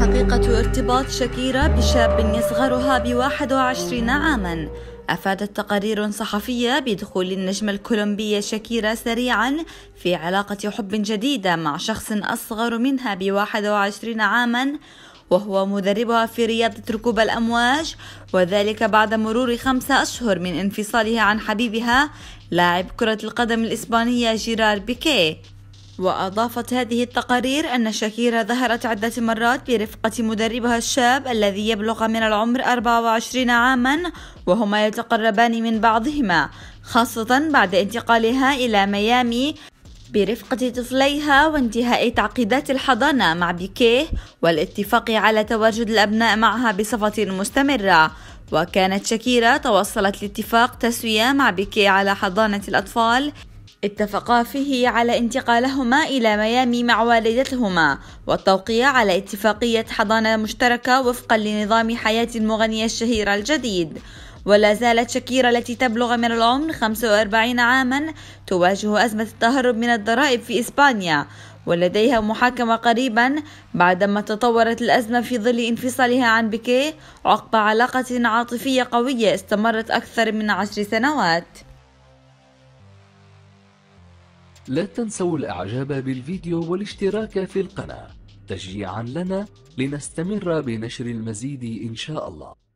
حقيقة ارتباط شاكيرا بشاب يصغرها ب 21 عاما أفادت تقارير صحفية بدخول النجمة الكولومبية شاكيرا سريعا في علاقة حب جديدة مع شخص أصغر منها ب 21 عاما وهو مدربها في رياضة ركوب الأمواج وذلك بعد مرور خمسة أشهر من انفصالها عن حبيبها لاعب كرة القدم الإسبانية جيرار بيكيه وأضافت هذه التقارير أن شاكيرا ظهرت عدة مرات برفقة مدربها الشاب الذي يبلغ من العمر 24 عاما وهما يتقربان من بعضهما خاصة بعد انتقالها إلى ميامي برفقة طفليها وانتهاء تعقيدات الحضانة مع بيكيه والاتفاق على تواجد الأبناء معها بصفة مستمرة وكانت شاكيرا توصلت لاتفاق تسوية مع بيكيه على حضانة الأطفال اتفقا فيه على انتقالهما إلى ميامي مع والدتهما والتوقيع على اتفاقية حضانة مشتركة وفقا لنظام حياة المغنية الشهيرة الجديد ولا زالت شاكيرا التي تبلغ من العمر 45 عاما تواجه أزمة التهرب من الضرائب في إسبانيا ولديها محاكمة قريبا بعدما تطورت الأزمة في ظل انفصالها عن بيكيه عقب علاقة عاطفية قوية استمرت أكثر من عشر سنوات لا تنسوا الاعجاب بالفيديو والاشتراك في القناة تشجيعا لنا لنستمر بنشر المزيد إن شاء الله